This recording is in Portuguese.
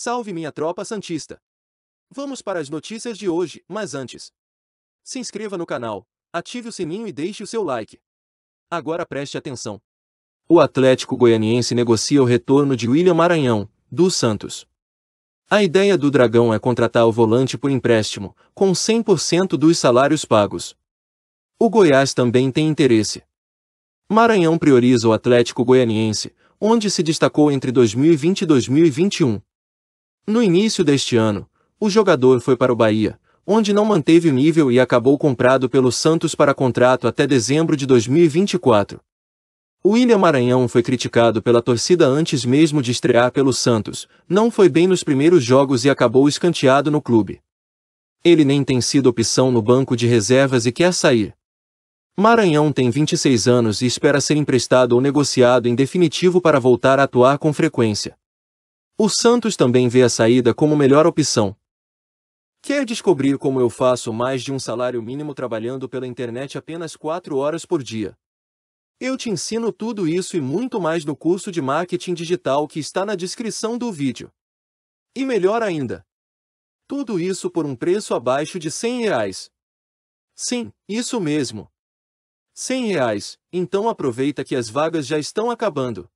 Salve minha tropa santista! Vamos para as notícias de hoje, mas antes. Se inscreva no canal, ative o sininho e deixe o seu like. Agora preste atenção. O Atlético Goianiense negocia o retorno de William Maranhão, do Santos. A ideia do Dragão é contratar o volante por empréstimo, com 100% dos salários pagos. O Goiás também tem interesse. Maranhão prioriza o Atlético Goianiense, onde se destacou entre 2020 e 2021. No início deste ano, o jogador foi para o Bahia, onde não manteve o nível e acabou comprado pelo Santos para contrato até dezembro de 2024. O William Maranhão foi criticado pela torcida antes mesmo de estrear pelo Santos, não foi bem nos primeiros jogos e acabou escanteado no clube. Ele nem tem sido opção no banco de reservas e quer sair. Maranhão tem 26 anos e espera ser emprestado ou negociado em definitivo para voltar a atuar com frequência. O Santos também vê a saída como melhor opção. Quer descobrir como eu faço mais de um salário mínimo trabalhando pela internet apenas 4 horas por dia? Eu te ensino tudo isso e muito mais no curso de marketing digital que está na descrição do vídeo. E melhor ainda, tudo isso por um preço abaixo de 100 reais. Sim, isso mesmo. 100 reais, então aproveita que as vagas já estão acabando.